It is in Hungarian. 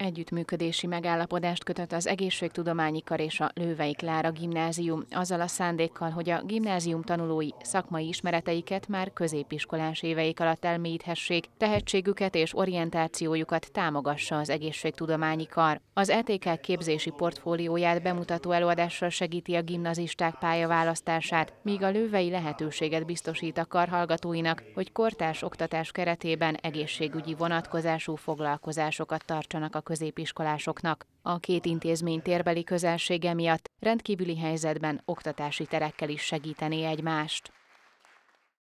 Együttműködési megállapodást kötött az Egészségtudományi Kar és a Lővei Klára Gimnázium, azzal a szándékkal, hogy a gimnázium tanulói szakmai ismereteiket már középiskolás éveik alatt elmélyíthessék, tehetségüket és orientációjukat támogassa az Egészségtudományi Kar. Az ETK képzési portfólióját bemutató előadással segíti a gimnazisták pályaválasztását, míg a lővei lehetőséget biztosít a kar hallgatóinak, hogy kortárs oktatás keretében egészségügyi vonatkozású foglalkozásokat tartsanak a középiskolásoknak. A két intézmény térbeli közelsége miatt rendkívüli helyzetben oktatási terekkel is segíteni egymást.